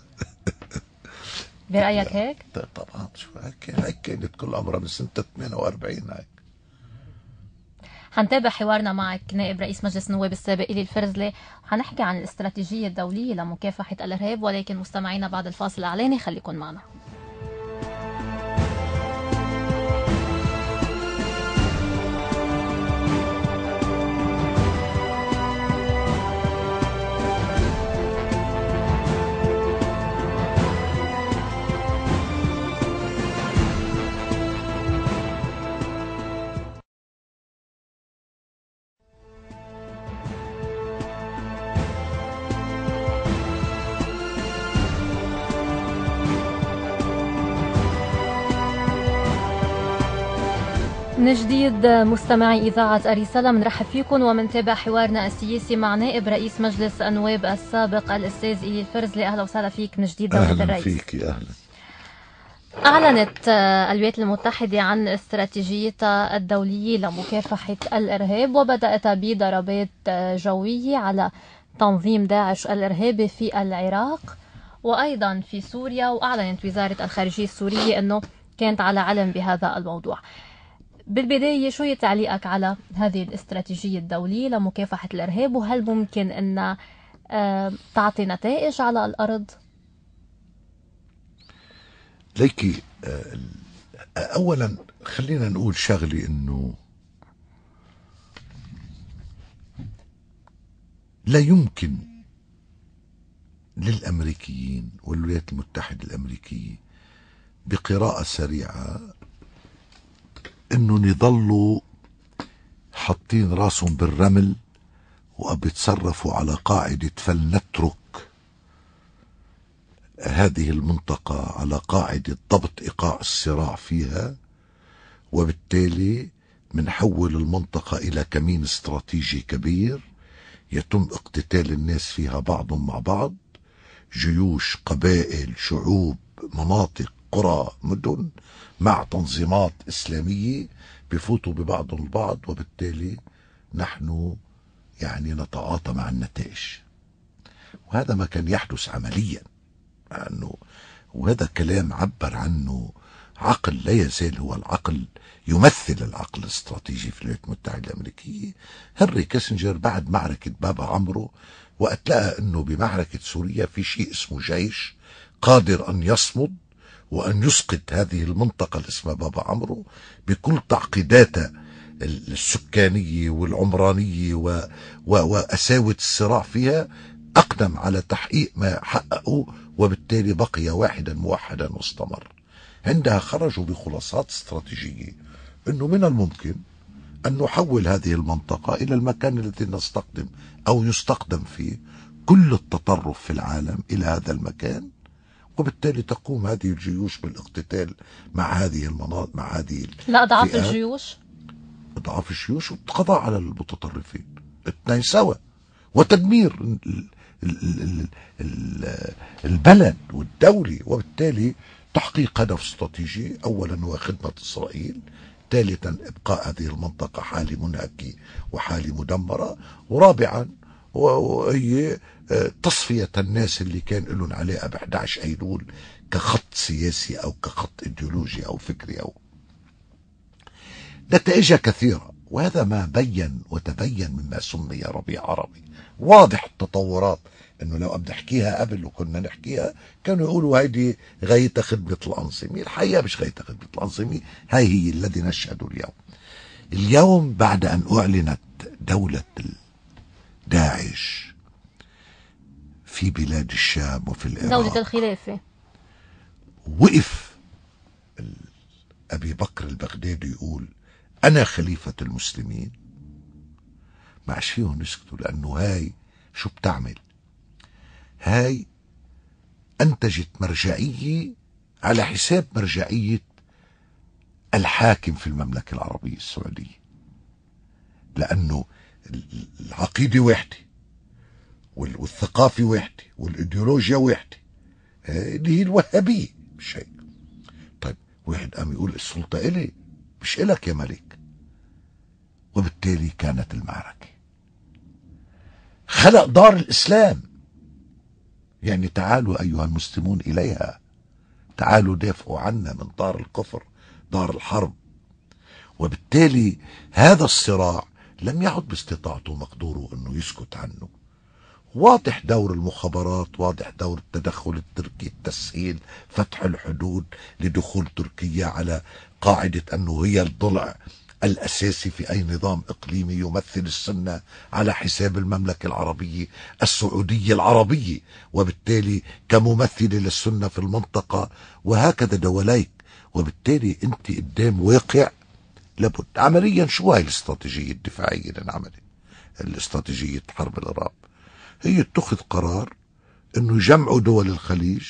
A: برايك هيك؟
B: طيب طبعا شو هيك هيك كانت كل عمرها من سنه 48 هيك
A: حنتابع حوارنا معك نائب رئيس مجلس النواب السابق إلي الفرزلي حنحكي عن الاستراتيجية الدولية لمكافحة الإرهاب ولكن مستمعينا بعد الفاصل الإعلاني خليكن معنا من جديد مستمعي إذاعة الرسالة بنرحب فيكم ومنتابع حوارنا السياسي مع نائب رئيس مجلس النواب السابق الأستاذ إيه فرزلي أهلا وسهلا فيك من جديد أهلا الرئيس. فيك أهلا أعلنت آه، الولايات المتحدة عن استراتيجيتها الدولية لمكافحة الإرهاب وبدأت بضربات آه، جوية على تنظيم داعش الإرهابي في العراق وأيضا في سوريا وأعلنت وزارة الخارجية السورية أنه كانت على علم بهذا الموضوع بالبداية شو هي تعليقك على هذه الاستراتيجية الدولية لمكافحة الإرهاب وهل ممكن أن تعطي نتائج على الأرض؟
B: ليكي آه، أولا خلينا نقول شغلي أنه لا يمكن للأمريكيين والولايات المتحدة الأمريكية بقراءة سريعة انهم يضلوا حاطين راسهم بالرمل وبيتصرفوا على قاعدة فلنترك هذه المنطقة على قاعدة ضبط إيقاع الصراع فيها وبالتالي منحول المنطقة إلى كمين استراتيجي كبير يتم اقتتال الناس فيها بعضهم مع بعض جيوش قبائل شعوب مناطق قرى مدن مع تنظيمات إسلامية بفوتوا ببعضهم البعض وبالتالي نحن يعني نتعاطى مع النتائج وهذا ما كان يحدث عمليا أنه وهذا كلام عبر عنه عقل لا يزال هو العقل يمثل العقل الاستراتيجي في الولايات المتحدة الأمريكية هنري كيسنجر بعد معركة بابا عمرو وقت لقى أنه بمعركة سوريا في شيء اسمه جيش قادر أن يصمد وأن يسقط هذه المنطقة اللي اسمها بابا عمرو بكل تعقيداتها السكانية والعمرانية و... و... وأساوة الصراع فيها أقدم على تحقيق ما حققه وبالتالي بقي واحدا موحدا واستمر عندها خرجوا بخلاصات استراتيجية أنه من الممكن أن نحول هذه المنطقة إلى المكان الذي نستقدم أو يستقدم فيه كل التطرف في العالم إلى هذا المكان وبالتالي تقوم هذه الجيوش بالاقتتال مع هذه المناطق مع هذه لا أضعاف
A: الجيوش
B: أضعاف الجيوش والقضاء على المتطرفين الاثنين سوا وتدمير البلد والدولي وبالتالي تحقيق هدف استراتيجي اولا هو خدمه اسرائيل ثالثا ابقاء هذه المنطقه حاله منهكه وحاله مدمره ورابعا وهي آه، تصفية الناس اللي كان لهم عليها ب 11 أيلول كخط سياسي أو كخط إيديولوجي أو فكري أو نتائجها كثيرة وهذا ما بين وتبين مما سمي ربيع عربي واضح التطورات انه لو بدي احكيها قبل وكنا نحكيها كانوا يقولوا هيدي غايتها خدمة الأنظمة الحقيقة مش غايتها خدمة الأنظمة هاي هي الذي نشهده اليوم اليوم بعد أن أعلنت دولة داعش في بلاد الشام وفي العراق دولة الخلافة وقف أبي بكر البغدادي يقول أنا خليفة المسلمين ما عادش فيهم يسكتوا لأنه هاي شو بتعمل هاي أنتجت مرجعية على حساب مرجعية الحاكم في المملكة العربية السعودية لأنه العقيده واحده والثقافه واحده والايديولوجيا واحده اللي هي الوهابيه مش هيك طيب واحد قام يقول السلطه الي مش الك يا ملك وبالتالي كانت المعركه خلق دار الاسلام يعني تعالوا ايها المسلمون اليها تعالوا دافعوا عنا من دار الكفر دار الحرب وبالتالي هذا الصراع لم يعد باستطاعته مقدوره أنه يسكت عنه واضح دور المخابرات واضح دور التدخل التركي التسهيل فتح الحدود لدخول تركيا على قاعدة أنه هي الضلع الأساسي في أي نظام إقليمي يمثل السنة على حساب المملكة العربية السعودية العربية وبالتالي كممثلة للسنة في المنطقة وهكذا دواليك وبالتالي أنت قدام واقع لابد عمليا شو هاي الاستراتيجية الدفاعية اللي انعملت الاستراتيجية حرب العراق هي اتخذ قرار انه يجمعوا دول الخليج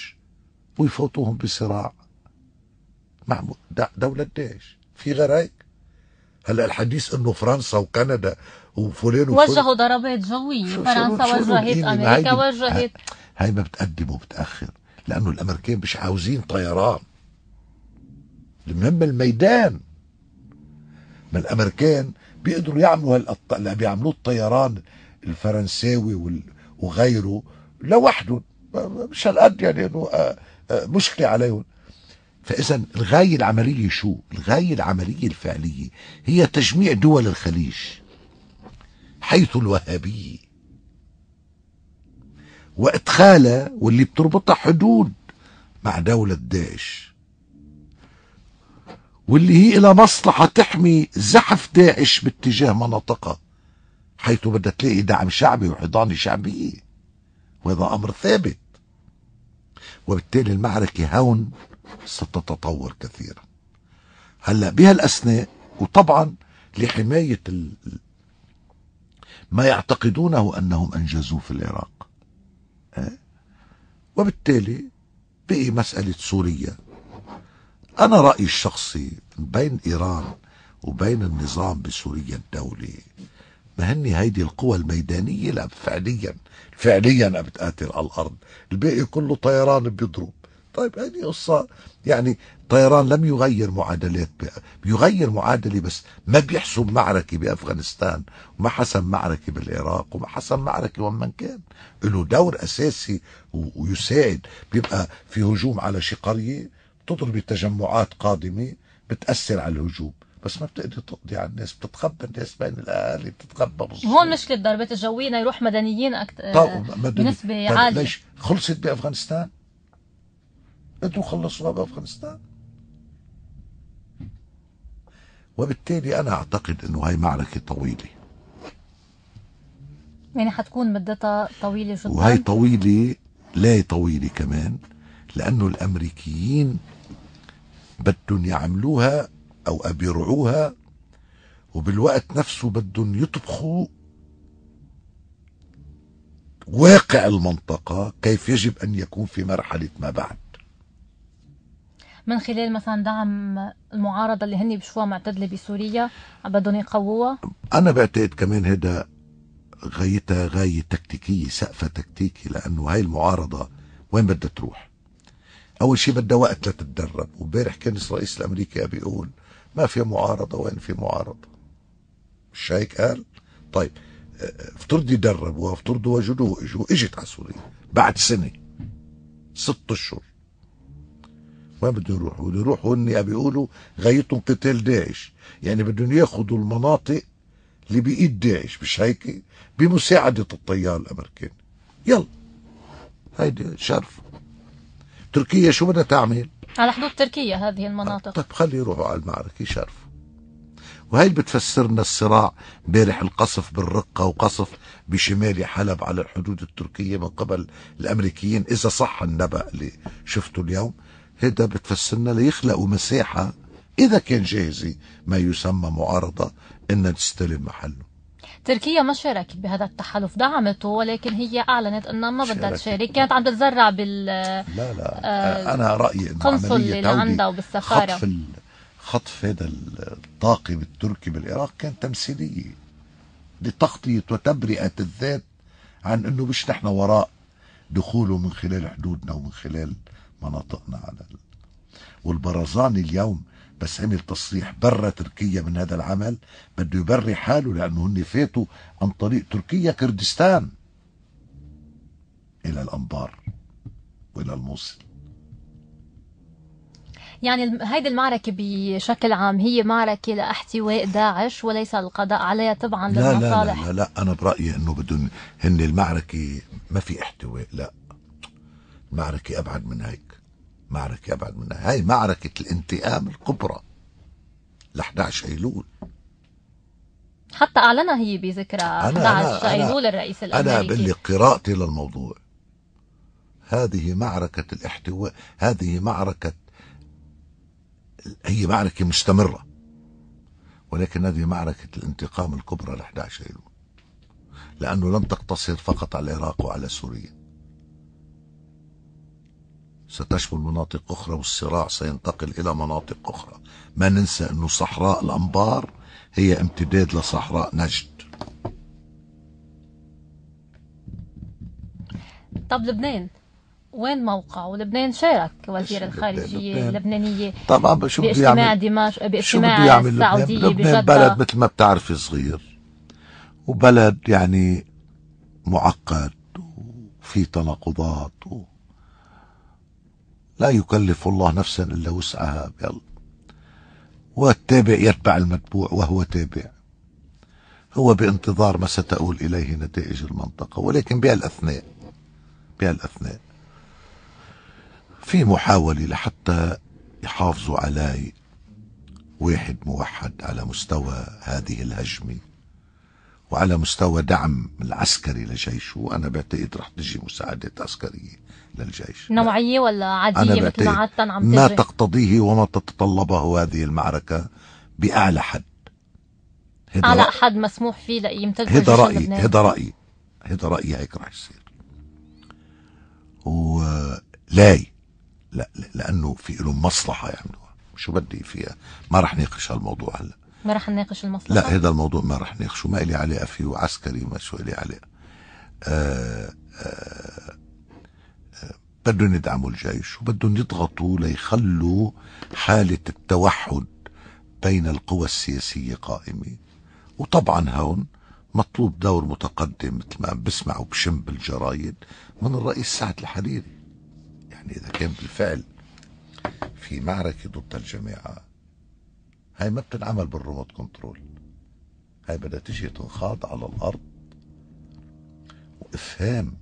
B: ويفوتوهم بصراع مع دولة داعش في غير هيك هلا الحديث انه فرنسا وكندا وفلان وفلان وجهوا
A: ضربات جوية فرنسا وجهت امريكا وجهت
B: هاي ما بتقدم وبتاخر لانه الامريكان مش عاوزين طيران المهم الميدان ما الامريكان بيقدروا يعملوا هالط... اللي بيعملوه الطيران الفرنساوي وال... وغيره لوحدهم مش هالقد يعني انه آه، آه، مشكله عليهم فاذا الغايه العمليه شو؟ الغايه العمليه الفعليه هي تجميع دول الخليج حيث الوهابيه وادخالها واللي بتربطها حدود مع دوله داعش واللي هي إلى مصلحة تحمي زحف داعش باتجاه مناطقها حيث بدها تلاقي دعم شعبي وحضانة شعبية وهذا أمر ثابت وبالتالي المعركة هون ستتطور كثيرا هلا بهالأثناء وطبعا لحماية ال... ما يعتقدونه أنهم أنجزوه في العراق أه؟ وبالتالي بقي مسألة سوريا أنا رأيي الشخصي بين إيران وبين النظام بسوريا الدولي مهني هيدي القوى الميدانية لا فعليا فعليا بتقاتل على الأرض الباقي كله طيران بيضرب طيب هذه قصة يعني طيران لم يغير معادلات بيغير معادلة بس ما بيحسم معركة بأفغانستان وما حسم معركة بالعراق وما حسم معركة ومن كان له دور أساسي ويساعد بيبقى في هجوم على شي قرية تضربي تجمعات قادمة بتأثر على الهجوم بس ما بتقدر تقضي على الناس بتتخبى الناس بين الاهالي بتتخبى بالصوت.
A: هون مشكله الضربات الجويه انه يروح مدنيين اكثر آه، طب بنسبه عاليه ليش
B: خلصت بافغانستان؟ انتم خلصوها بافغانستان وبالتالي انا اعتقد انه هاي معركه طويله
A: يعني حتكون مدتها طويله جدا وهي
B: طويله لا طويله كمان لأنه الأمريكيين بدهم يعملوها أو أبيرعوها وبالوقت نفسه بدهم يطبخوا واقع المنطقة كيف يجب أن يكون في مرحلة ما بعد
A: من خلال مثلا دعم المعارضة اللي هن بشوفوها معتدلة بسوريا بدهم يقووها
B: أنا بعتقد كمان هذا غايتها غاية تكتيكية سقفة تكتيكي لأنه هاي المعارضة وين بدها تروح أول شيء بدها وقت لتتدرب وبارح كان الرئيس الأمريكي بيقول ما في معارضة وين في معارضة مش هيك قال طيب آه، افترض يدرب افترضوا وجدوا اجوا اجت على سوريا بعد سنة ست اشهر وين بدهم يروحوا؟ بدهم يروحوا هن بيقولوا غايتهم قتال داعش يعني بدهم ياخذوا المناطق اللي بايد داعش مش هيك بمساعدة الطيار الأمريكاني يلا هيدي شرف تركيا شو بدها تعمل
A: على حدود تركيا هذه المناطق
B: طيب خلي يروحوا على المعركة يشرفوا وهي اللي بتفسر لنا الصراع بارح القصف بالرقة وقصف بشمال حلب على الحدود التركية من قبل الأمريكيين إذا صح النبأ اللي شفته اليوم هيدا بتفسر لنا ليخلقوا مساحة إذا كان جاهزة ما يسمى معارضة إن تستلم محله
A: تركيا ما شاركت بهذا التحالف دعمته ولكن هي أعلنت أنها ما بدها تشارك كانت عم تتزرع بال لا
B: لا آه أنا رأيي أنه القنصل اللي عندها وبالسفارة خطف, خطف هذا الطاقم التركي بالعراق كان تمثيلية لتغطية وتبرئة الذات عن أنه مش نحن وراء دخوله من خلال حدودنا ومن خلال مناطقنا على ال... والبرزاني اليوم بس عمل تصريح برا تركيا من هذا العمل بده يبري حاله لأنه هن فاتوا عن طريق تركيا كردستان إلى الأنبار وإلى الموصل
A: يعني هيدي المعركة بشكل عام هي معركة لاحتواء داعش وليس القضاء عليها طبعا لا لا لا, لا
B: لا أنا برأيي أنه بدهم هن المعركة ما في احتواء لا المعركة أبعد من هيك معركة أبعد منها هاي معركة الانتقام الكبرى ل 11 أيلول
A: حتى أعلنها هي بذكرى 11 أيلول الرئيس الأمريكي أنا باللي
B: قراءتي للموضوع هذه معركة الاحتواء هذه معركة هي معركة مستمرة ولكن هذه معركة الانتقام الكبرى ل 11 أيلول لأنه لم تقتصر فقط على العراق وعلى سوريا ستشمل مناطق أخرى والصراع سينتقل إلى مناطق أخرى ما ننسى أنه صحراء الأنبار هي امتداد لصحراء نجد
A: طب لبنان وين موقعه؟ لبنان شارك وزير الخارجية لبنان. اللبنانية
B: طبعا شو بده يعمل
A: دمشق باجتماع شو بده يعمل لبنان, لبنان بلد
B: مثل ما بتعرفي صغير وبلد يعني معقد وفي تناقضات و... لا يكلف الله نفسا إلا وسعها يلا والتابع يتبع المتبوع وهو تابع هو بانتظار ما ستؤول إليه نتائج المنطقة ولكن بهالأثناء بهالأثناء في محاولة لحتى يحافظوا علي واحد موحد على مستوى هذه الهجمة وعلى مستوى دعم العسكري لجيشه وأنا بعتقد رح تجي مساعدات عسكرية للجيش
A: نوعية ولا عادية مثل ما عادة عم تجري ما
B: تقتضيه وما تتطلبه هذه المعركة بأعلى حد أعلى
A: حد مسموح فيه ليمتلكوا هذا رأيي هذا
B: رأيي هذا رأيي هيك رح يصير ولاي لا لأنه في لهم مصلحة يعملوها شو بدي فيها ما رح ناقش هالموضوع هلا
A: ما رح نناقش المصلحة
B: لا هذا الموضوع ما رح ناقشه ما إلي علاقة فيه وعسكري ما شو إلي علاقة آه آه بدهم يدعموا الجيش وبدهم يضغطوا ليخلوا حالة التوحد بين القوى السياسية قائمة وطبعا هون مطلوب دور متقدم مثل ما بسمع وبشم بالجرايد من الرئيس سعد الحريري يعني إذا كان بالفعل في معركة ضد الجماعة هاي ما بتنعمل بالريموت كنترول هاي بدها تجي تنخاض على الأرض وإفهام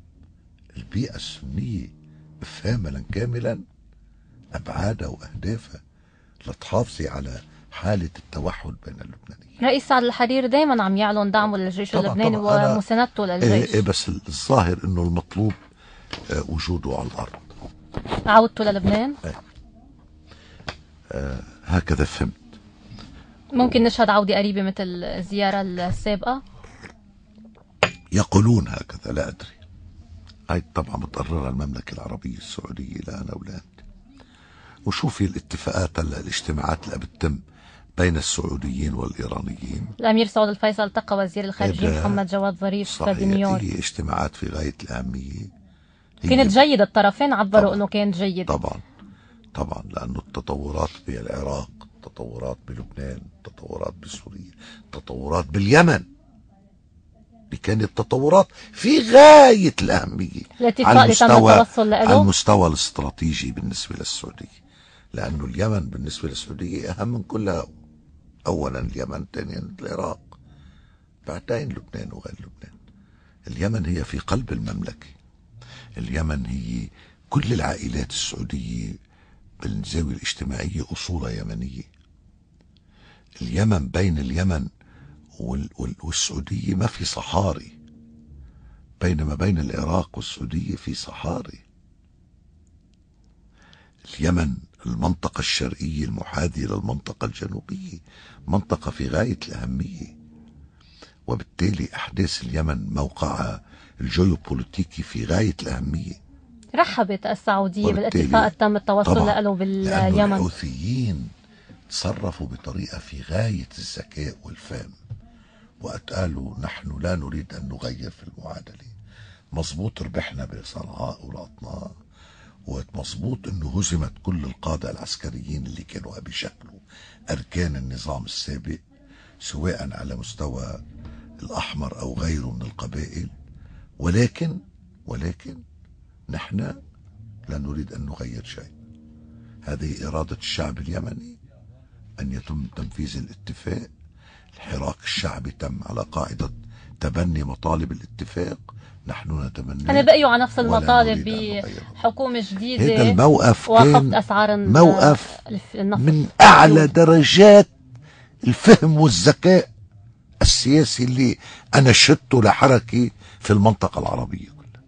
B: البيئة السنية فاملا كاملا أبعاده وأهدافه لتحافظي على حالة التوحد بين اللبنانيين
A: رئيس سعد الحرير دائما عم يعلن دعمه للجيش اللبناني ومساندته إيه، للجيش إيه ايه
B: بس الظاهر انه المطلوب آه، وجوده على الارض
A: عودته للبنان؟
B: إيه. آه هكذا فهمت
A: ممكن نشهد عودة قريبة مثل الزيارة السابقة؟
B: يقولون هكذا لا أدري هاي طبعا بتقررها المملكة العربية السعودية لأنا أولاد وشوفي الاتفاقات هلا الاجتماعات اللي بتتم بين السعوديين والإيرانيين
A: الأمير سعود الفيصل التقى وزير الخارجية إيه، محمد جواد ظريف في صحيح
B: هي اجتماعات في غاية الأهمية
A: كانت جيدة الطرفين عبروا أنه كانت جيدة طبعا
B: طبعا لأنه التطورات بالعراق التطورات بلبنان التطورات بسوريا التطورات باليمن دي كانت تطورات في غاية الأهمية
A: على المستوى, على
B: المستوى الاستراتيجي بالنسبة للسعودية لأنه اليمن بالنسبة للسعودية أهم من كلها أولا اليمن ثانيا العراق بعدين لبنان وغير لبنان اليمن هي في قلب المملكة اليمن هي كل العائلات السعودية بالزاوية الاجتماعية أصولها يمنية اليمن بين اليمن والسعودية ما في صحاري بينما بين العراق والسعودية في صحاري اليمن المنطقة الشرقية المحاذية للمنطقة الجنوبية منطقة في غاية الأهمية وبالتالي أحداث اليمن موقعها الجيوبوليتيكي في غاية الأهمية
A: رحبت السعودية بالاتفاق التم التوصل له باليمن
B: الحوثيين تصرفوا بطريقة في غاية الذكاء والفهم وقت قالوا نحن لا نريد أن نغير في المعادلة مظبوط ربحنا بصنعاء ولقطناء ومظبوط انه هزمت كل القادة العسكريين اللي كانوا بيشكلوا أركان النظام السابق سواء على مستوى الأحمر أو غيره من القبائل ولكن ولكن نحن لا نريد أن نغير شيء هذه إرادة الشعب اليمني أن يتم تنفيذ الاتفاق الحراك الشعبي تم على قاعدة تبني مطالب الاتفاق نحن نتمنى أنا بقيوا على نفس المطالب
A: بحكومة جديدة هذا الموقف كان أسعار موقف النفط.
B: من أعلى درجات الفهم والذكاء السياسي اللي أنا شدته لحركة في المنطقة العربية كلها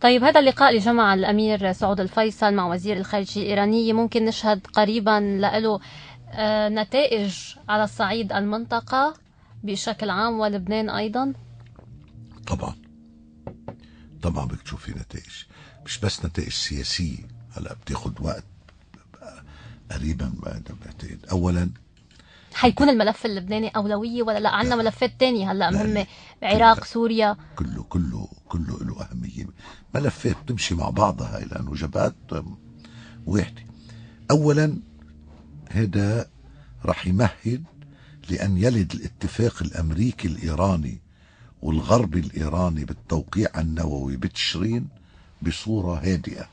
A: طيب هذا اللقاء اللي جمع الأمير سعود الفيصل مع وزير الخارجية الإيرانية ممكن نشهد قريبا له آه، نتائج على الصعيد المنطقة بشكل عام ولبنان أيضا؟ طبعا
B: طبعا بدك تشوفي نتائج مش بس نتائج سياسية هلا بتاخد وقت قريبا بعتقد اولا
A: حيكون الملف اللبناني أولوية ولا لا عندنا ملفات تانية هلا مهمة عراق سوريا كله
B: كله كله له أهمية ملفات بتمشي مع بعضها لأنه جبهات واحدة أولا هذا رح يمهد لأن يلد الاتفاق الأمريكي الإيراني والغربي الإيراني بالتوقيع النووي بتشرين بصورة هادئة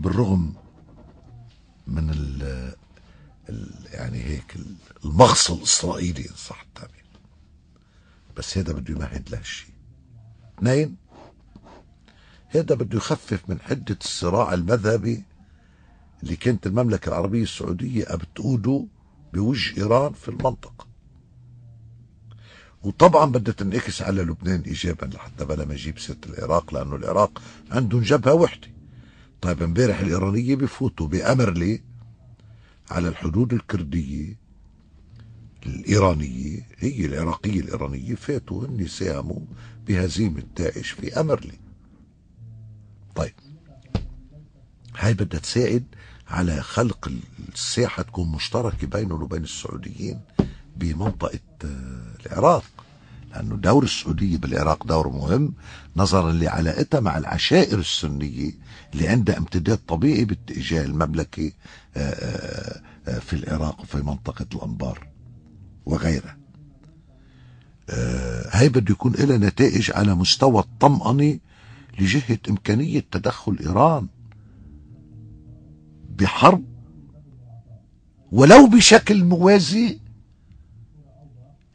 B: بالرغم من الـ ال يعني هيك المغص الإسرائيلي إن صح التعبير بس هذا بده يمهد لهالشيء اثنين هذا بده يخفف من حدة الصراع المذهبي اللي كانت المملكة العربية السعودية بتقوده بوجه إيران في المنطقة وطبعا بدها تنعكس على لبنان إيجابا لحتى بلا ما يجيب سيرة العراق لأنه العراق عندهم جبهة وحدة طيب امبارح الإيرانية بفوتوا بأمر على الحدود الكردية الإيرانية هي العراقية الإيرانية فاتوا هن ساهموا بهزيمة داعش في أمرلي طيب هاي بدها تساعد على خلق الساحة تكون مشتركة بينه وبين السعوديين بمنطقة آه، العراق لأنه دور السعودية بالعراق دور مهم نظرا لعلاقتها مع العشائر السنية اللي عندها امتداد طبيعي باتجاه المملكة آه، آه، في العراق وفي منطقة الأنبار وغيرها هاي بده يكون لها نتائج على مستوى الطمأنة لجهة إمكانية تدخل إيران بحرب ولو بشكل موازي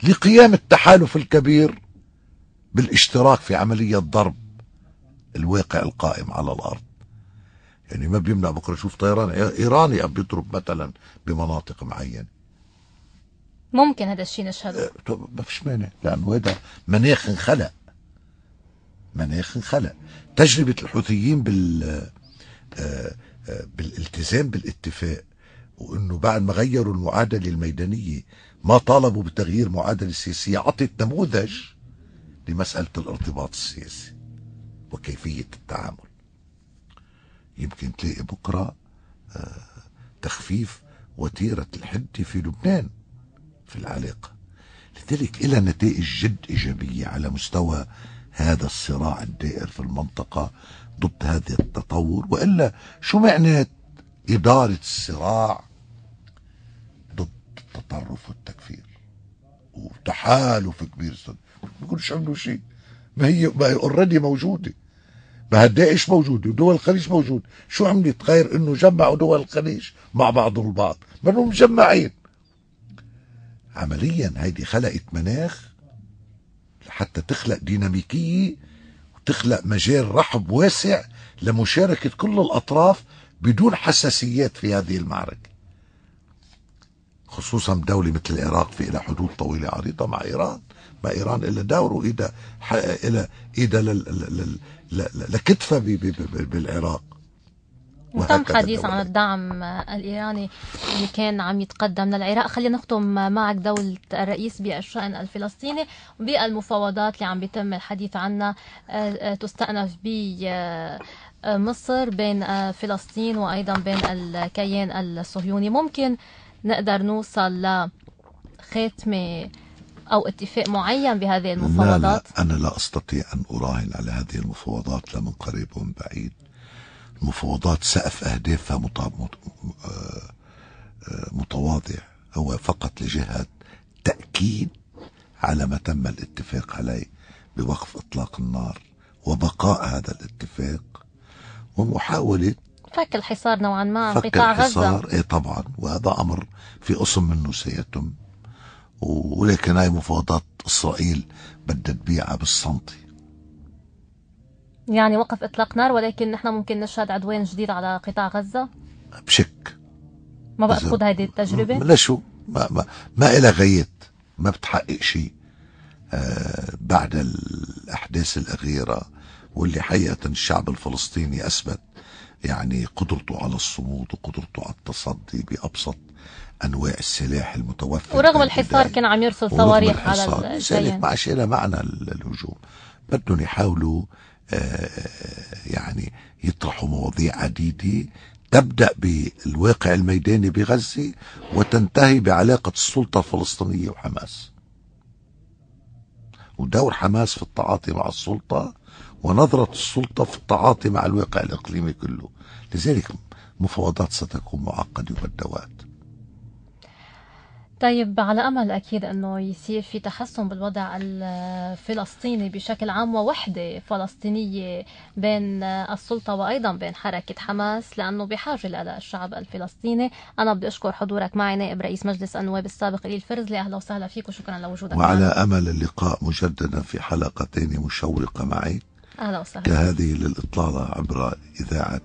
B: لقيام التحالف الكبير بالاشتراك في عملية ضرب الواقع القائم على الأرض يعني ما بيمنع بكرة يشوف طيران إيراني أب بيضرب مثلا بمناطق معينة
A: ممكن هذا الشيء نشهده
B: آه، ما فيش مانع لأنه هذا مناخ انخلق مناخ انخلق تجربة الحوثيين بال آه، بالالتزام بالاتفاق وانه بعد ما غيروا المعادله الميدانيه ما طالبوا بتغيير معادله السياسيه عطت نموذج لمساله الارتباط السياسي وكيفيه التعامل يمكن تلاقي بكره آه، تخفيف وتيره الحده في لبنان في العلاقه لذلك الى نتائج جد ايجابيه على مستوى هذا الصراع الدائر في المنطقه ضد هذا التطور وإلا شو معنات إدارة الصراع ضد التطرف والتكفير وتحالف كبير صد ما كنتش عملوا شيء ما هي ما هي اوريدي موجوده ما داعش موجوده ودول الخليج موجود شو عملت غير انه جمعوا دول الخليج مع بعضهم البعض منهم مجمعين عمليا هيدي خلقت مناخ حتى تخلق ديناميكيه تخلق مجال رحب واسع لمشاركة كل الأطراف بدون حساسيات في هذه المعركة خصوصا دولة مثل العراق في إلى حدود طويلة عريضة مع إيران ما إيران إلا دوره إيدا إلى إيدا لكتفة بالعراق وتم حديث
A: عن الدعم الإيراني اللي كان عم يتقدم للعراق خلينا نختم معك دولة الرئيس بالشأن الفلسطيني بالمفاوضات اللي عم بيتم الحديث عنها آه، آه، تستأنف ب آه، مصر بين فلسطين وأيضا بين الكيان الصهيوني ممكن نقدر نوصل لخاتمة أو اتفاق معين بهذه المفاوضات لا
B: لا أنا لا أستطيع أن أراهن على هذه المفاوضات لا من قريب ومن بعيد مفاوضات سقف أهدافها آه، آه، متواضع هو فقط لجهة تأكيد على ما تم الاتفاق عليه بوقف إطلاق النار وبقاء هذا الاتفاق ومحاولة
A: فك الحصار نوعا ما فك قطاع غزة فك الحصار
B: إيه طبعا وهذا أمر في قسم منه سيتم ولكن هاي مفاوضات إسرائيل بدها تبيعها بالسنتي
A: يعني وقف إطلاق نار ولكن نحن ممكن نشهد عدوان جديد على قطاع غزة بشك ما بقى تخوض هذه التجربة؟ لا
B: شو ما, ما, ما إلى غاية ما بتحقق شيء آه بعد الأحداث الأخيرة واللي حقيقة الشعب الفلسطيني أثبت يعني قدرته على الصمود وقدرته على التصدي بأبسط أنواع السلاح المتوفر ورغم
A: الحصار كان عم يرسل صواريخ على الجيش ما
B: عادش معنى الهجوم بدهم يحاولوا يعني يطرحوا مواضيع عديدة تبدأ بالواقع الميداني بغزة وتنتهي بعلاقة السلطة الفلسطينية وحماس ودور حماس في التعاطي مع السلطة ونظرة السلطة في التعاطي مع الواقع الإقليمي كله لذلك مفاوضات ستكون معقدة وبدوات
A: طيب على امل اكيد انه يصير في تحسن بالوضع الفلسطيني بشكل عام ووحده فلسطينيه بين السلطه وايضا بين حركه حماس لانه بحاجه لها الشعب الفلسطيني انا بدي اشكر حضورك معي نائب رئيس مجلس النواب السابق الي فرزلي اهلا وسهلا فيك وشكرا لوجودك وعلى معنا.
B: امل اللقاء مجددا في حلقتين مشوقه معي اهلا وسهلا كهذه للاطلاله عبر اذاعه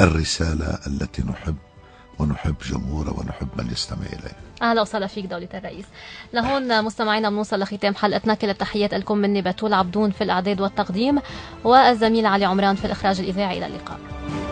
B: الرساله التي نحب ونحب جمهوره ونحب من يستمع اليه
A: اهلا وسهلا فيك دولة الرئيس لهون مستمعينا بنوصل لختام حلقتنا كل التحيات لكم مني بتول عبدون في الاعداد والتقديم والزميل علي عمران في الاخراج الاذاعي الى اللقاء